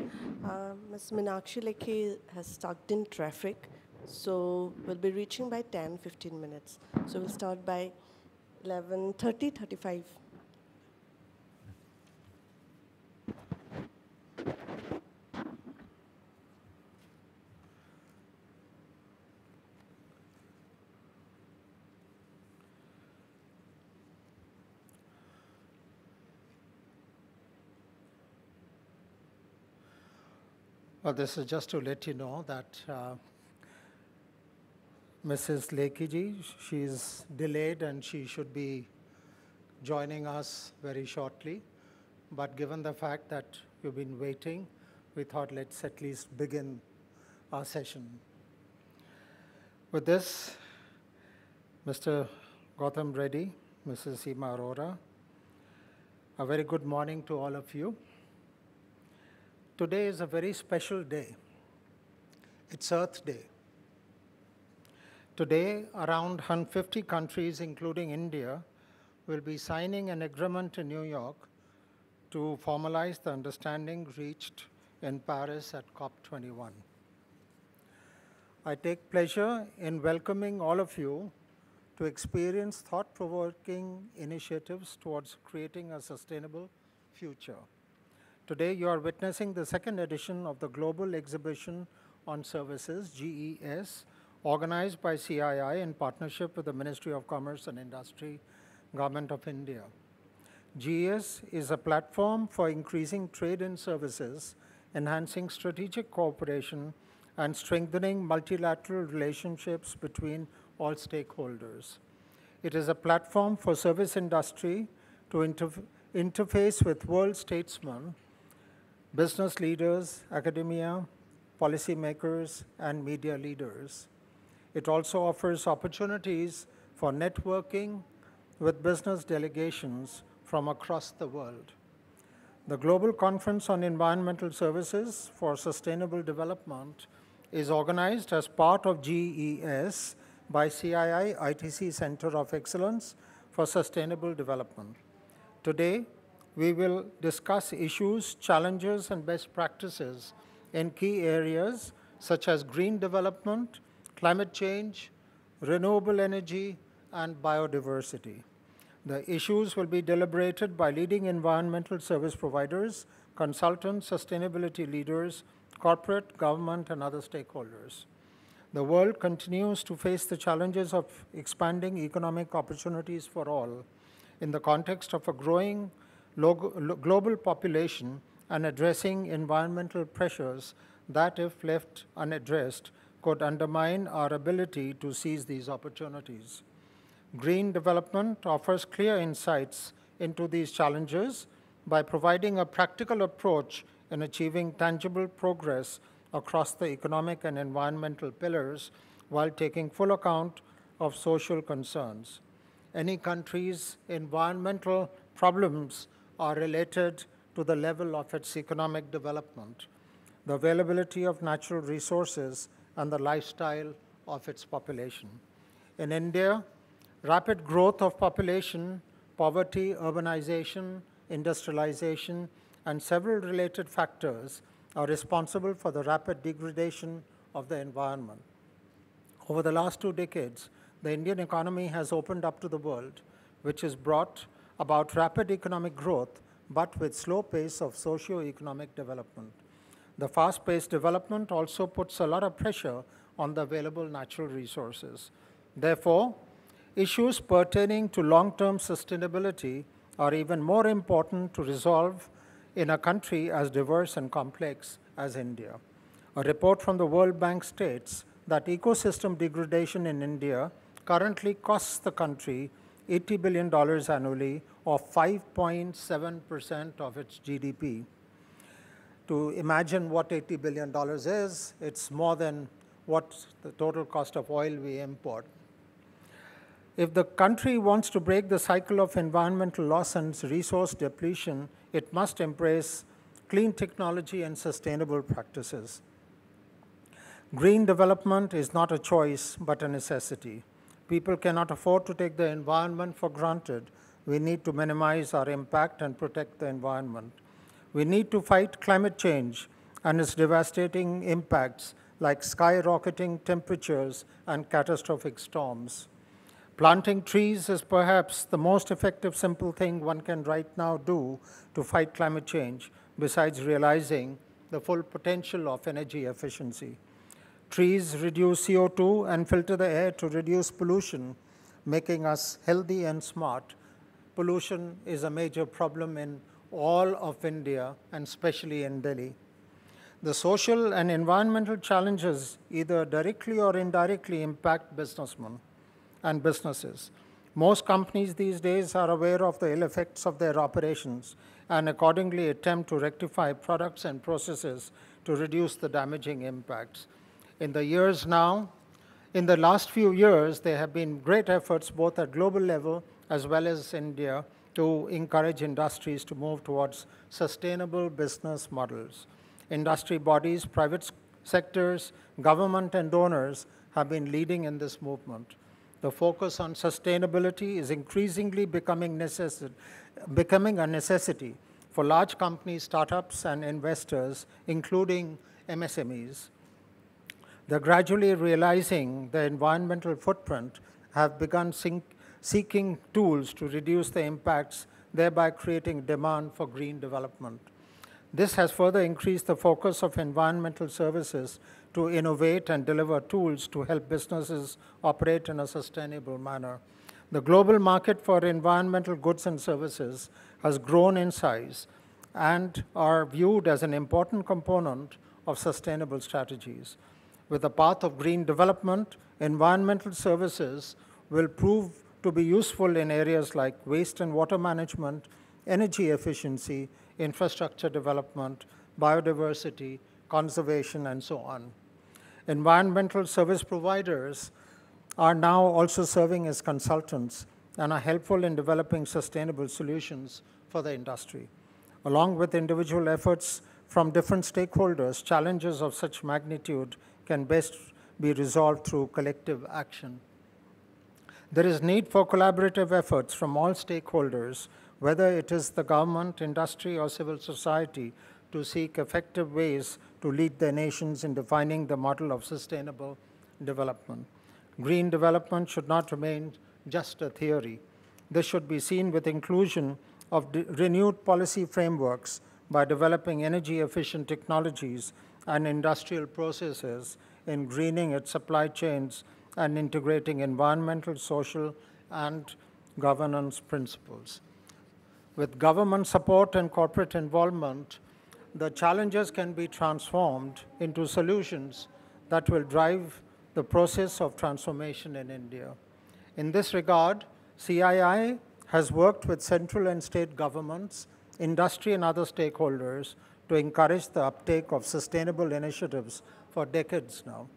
Uh, um, Ms. Minakshi Lekhi has stuck in traffic, so we'll be reaching by 10, 15 minutes. So we'll start by 11, 30, 35 Well, this is just to let you know that uh, Mrs. Lekiji, she's delayed and she should be joining us very shortly. But given the fact that you've been waiting, we thought let's at least begin our session. With this, Mr. Gotham Reddy, Mrs. Seema Arora, a very good morning to all of you. Today is a very special day. It's Earth Day. Today, around 150 countries, including India, will be signing an agreement in New York to formalize the understanding reached in Paris at COP21. I take pleasure in welcoming all of you to experience thought-provoking initiatives towards creating a sustainable future. Today you are witnessing the second edition of the Global Exhibition on Services, GES, organized by CII in partnership with the Ministry of Commerce and Industry, Government of India. GES is a platform for increasing trade in services, enhancing strategic cooperation, and strengthening multilateral relationships between all stakeholders. It is a platform for service industry to interf interface with world statesmen business leaders, academia, policymakers, and media leaders. It also offers opportunities for networking with business delegations from across the world. The Global Conference on Environmental Services for Sustainable Development is organized as part of GES by CII ITC Center of Excellence for Sustainable Development. Today, we will discuss issues, challenges, and best practices in key areas such as green development, climate change, renewable energy, and biodiversity. The issues will be deliberated by leading environmental service providers, consultants, sustainability leaders, corporate, government, and other stakeholders. The world continues to face the challenges of expanding economic opportunities for all in the context of a growing global population and addressing environmental pressures that, if left unaddressed, could undermine our ability to seize these opportunities. Green development offers clear insights into these challenges by providing a practical approach in achieving tangible progress across the economic and environmental pillars while taking full account of social concerns. Any country's environmental problems are related to the level of its economic development, the availability of natural resources, and the lifestyle of its population. In India, rapid growth of population, poverty, urbanization, industrialization, and several related factors are responsible for the rapid degradation of the environment. Over the last two decades, the Indian economy has opened up to the world, which has brought about rapid economic growth, but with slow pace of socio-economic development. The fast-paced development also puts a lot of pressure on the available natural resources. Therefore, issues pertaining to long-term sustainability are even more important to resolve in a country as diverse and complex as India. A report from the World Bank states that ecosystem degradation in India currently costs the country $80 billion annually, or 5.7% of its GDP. To imagine what $80 billion is, it's more than what's the total cost of oil we import. If the country wants to break the cycle of environmental loss and resource depletion, it must embrace clean technology and sustainable practices. Green development is not a choice, but a necessity. People cannot afford to take the environment for granted. We need to minimize our impact and protect the environment. We need to fight climate change and its devastating impacts like skyrocketing temperatures and catastrophic storms. Planting trees is perhaps the most effective simple thing one can right now do to fight climate change, besides realizing the full potential of energy efficiency. Trees reduce CO2 and filter the air to reduce pollution, making us healthy and smart. Pollution is a major problem in all of India and especially in Delhi. The social and environmental challenges either directly or indirectly impact businessmen and businesses. Most companies these days are aware of the ill effects of their operations and accordingly attempt to rectify products and processes to reduce the damaging impacts in the years now. In the last few years, there have been great efforts both at global level as well as India to encourage industries to move towards sustainable business models. Industry bodies, private sectors, government, and donors have been leading in this movement. The focus on sustainability is increasingly becoming, necessi becoming a necessity for large companies, startups, and investors, including MSMEs. They're gradually realizing the environmental footprint, have begun seeking tools to reduce the impacts, thereby creating demand for green development. This has further increased the focus of environmental services to innovate and deliver tools to help businesses operate in a sustainable manner. The global market for environmental goods and services has grown in size and are viewed as an important component of sustainable strategies with a path of green development, environmental services will prove to be useful in areas like waste and water management, energy efficiency, infrastructure development, biodiversity, conservation, and so on. Environmental service providers are now also serving as consultants and are helpful in developing sustainable solutions for the industry. Along with individual efforts from different stakeholders, challenges of such magnitude can best be resolved through collective action. There is need for collaborative efforts from all stakeholders, whether it is the government, industry, or civil society, to seek effective ways to lead their nations in defining the model of sustainable development. Green development should not remain just a theory. This should be seen with inclusion of renewed policy frameworks by developing energy efficient technologies and industrial processes in greening its supply chains and integrating environmental, social, and governance principles. With government support and corporate involvement, the challenges can be transformed into solutions that will drive the process of transformation in India. In this regard, CII has worked with central and state governments, industry and other stakeholders to encourage the uptake of sustainable initiatives for decades now.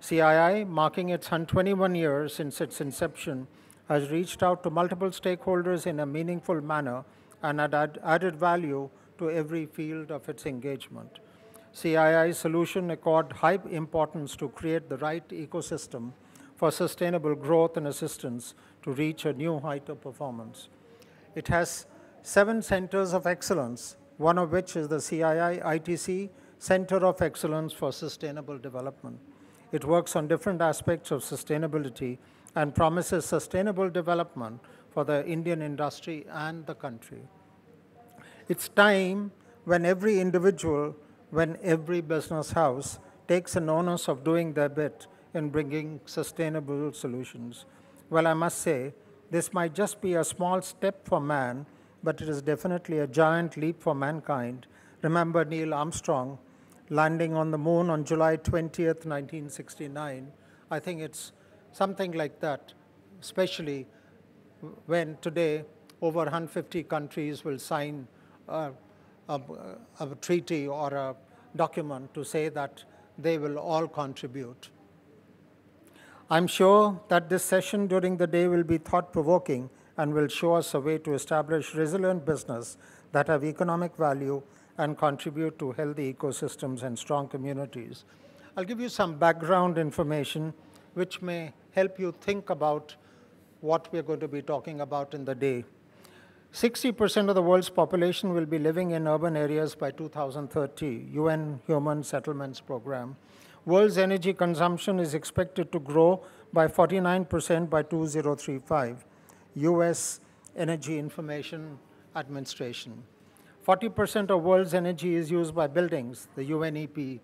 CII, marking its 121 years since its inception, has reached out to multiple stakeholders in a meaningful manner and add added value to every field of its engagement. CII's solution accord high importance to create the right ecosystem for sustainable growth and assistance to reach a new height of performance. It has seven centers of excellence one of which is the CII ITC Center of Excellence for Sustainable Development. It works on different aspects of sustainability and promises sustainable development for the Indian industry and the country. It's time when every individual, when every business house takes an onus of doing their bit in bringing sustainable solutions. Well, I must say, this might just be a small step for man but it is definitely a giant leap for mankind. Remember Neil Armstrong landing on the moon on July 20th, 1969. I think it's something like that, especially when today over 150 countries will sign a, a, a, treaty or a document to say that they will all contribute. I'm sure that this session during the day will be thought provoking and will show us a way to establish resilient business that have economic value and contribute to healthy ecosystems and strong communities. I'll give you some background information which may help you think about what we're going to be talking about in the day. 60% of the world's population will be living in urban areas by 2030, UN Human Settlements Program. World's energy consumption is expected to grow by 49% by 2035. U.S. Energy Information Administration. 40% of world's energy is used by buildings, the UNEP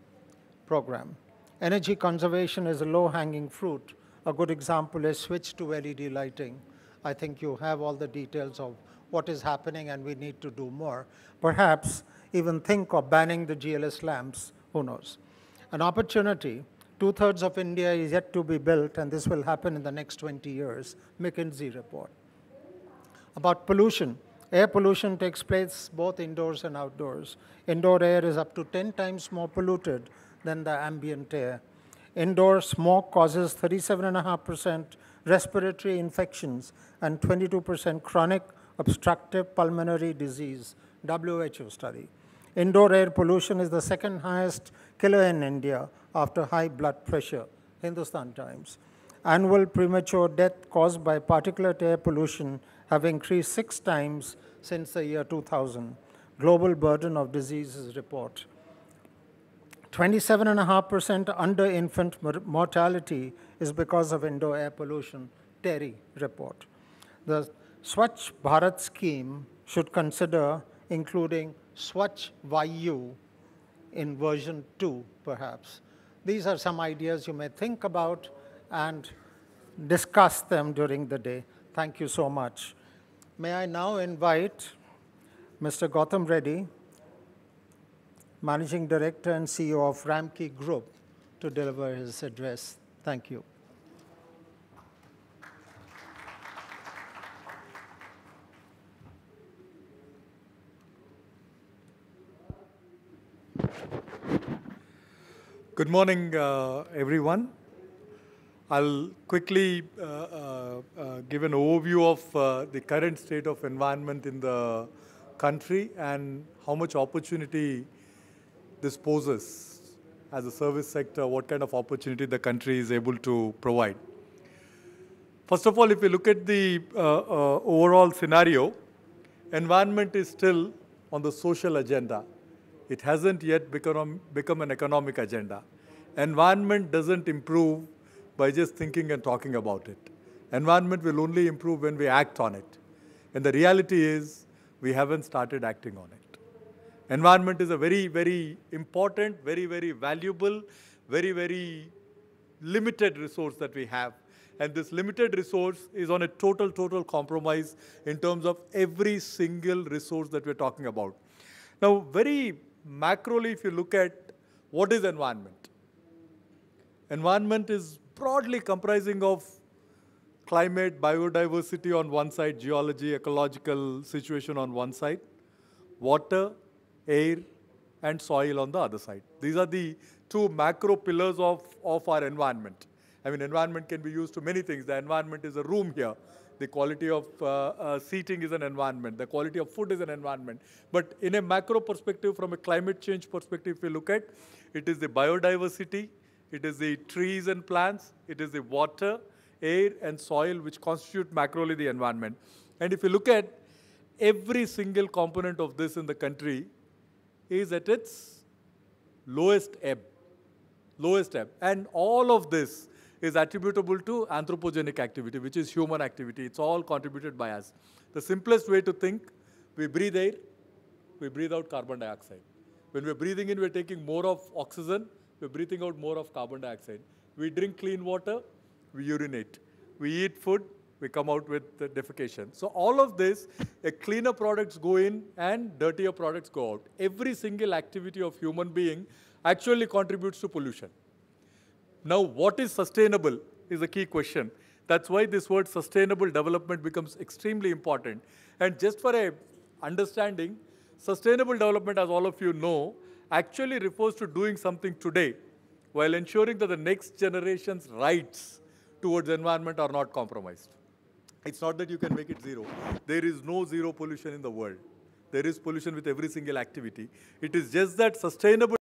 program. Energy conservation is a low-hanging fruit. A good example is switch to LED lighting. I think you have all the details of what is happening and we need to do more. Perhaps even think of banning the GLS lamps, who knows. An opportunity Two-thirds of India is yet to be built, and this will happen in the next 20 years, McKinsey report. About pollution, air pollution takes place both indoors and outdoors. Indoor air is up to 10 times more polluted than the ambient air. Indoor smoke causes 37.5% respiratory infections and 22% chronic obstructive pulmonary disease, WHO study. Indoor air pollution is the second highest killer in India after high blood pressure, Hindustan Times. Annual premature death caused by particulate air pollution have increased six times since the year 2000. Global burden of diseases report. 27.5% under infant mortality is because of indoor air pollution, Terry report. The Swachh Bharat scheme should consider including Swachh Vayu in version 2, perhaps, these are some ideas you may think about and discuss them during the day. Thank you so much. May I now invite Mr. Gotham Reddy, Managing Director and CEO of Ramkey Group, to deliver his address. Thank you. Good morning, uh, everyone. I'll quickly uh, uh, uh give an overview of uh, the current state of environment in the country and how much opportunity this poses as a service sector, what kind of opportunity the country is able to provide. First of all, if you look at the uh, overall scenario, environment is still on the social agenda it hasn't yet become, become an economic agenda. Environment doesn't improve by just thinking and talking about it. Environment will only improve when we act on it. And the reality is, we haven't started acting on it. Environment is a very, very important, very, very valuable, very, very limited resource that we have. And this limited resource is on a total, total compromise in terms of every single resource that we're talking about. Now, very macroly, if you look at what is environment, environment is broadly comprising of climate, biodiversity on one side, geology, ecological situation on one side, water, air, and soil on the other side. These are the two macro pillars of, of our environment. I mean, environment can be used to many things. The environment is a room here. The quality of uh, uh, seating is an environment. The quality of food is an environment. But in a macro perspective, from a climate change perspective, if you look at, it is the biodiversity, it is the trees and plants, it is the water, air and soil which constitute macroly the environment. And if you look at every single component of this in the country is at its lowest ebb, lowest ebb. And all of this is attributable to anthropogenic activity, which is human activity. It's all contributed by us. The simplest way to think, we breathe air, we breathe out carbon dioxide. When we're breathing in, we're taking more of oxygen, we're breathing out more of carbon dioxide. We drink clean water, we urinate. We eat food, we come out with defecation. So all of this, cleaner products go in and dirtier products go out. Every single activity of human being actually contributes to pollution. Now, what is sustainable is a key question. That's why this word sustainable development becomes extremely important. And just for a understanding, sustainable development, as all of you know, actually refers to doing something today while ensuring that the next generation's rights towards the environment are not compromised. It's not that you can make it zero. There is no zero pollution in the world. There is pollution with every single activity. It is just that sustainable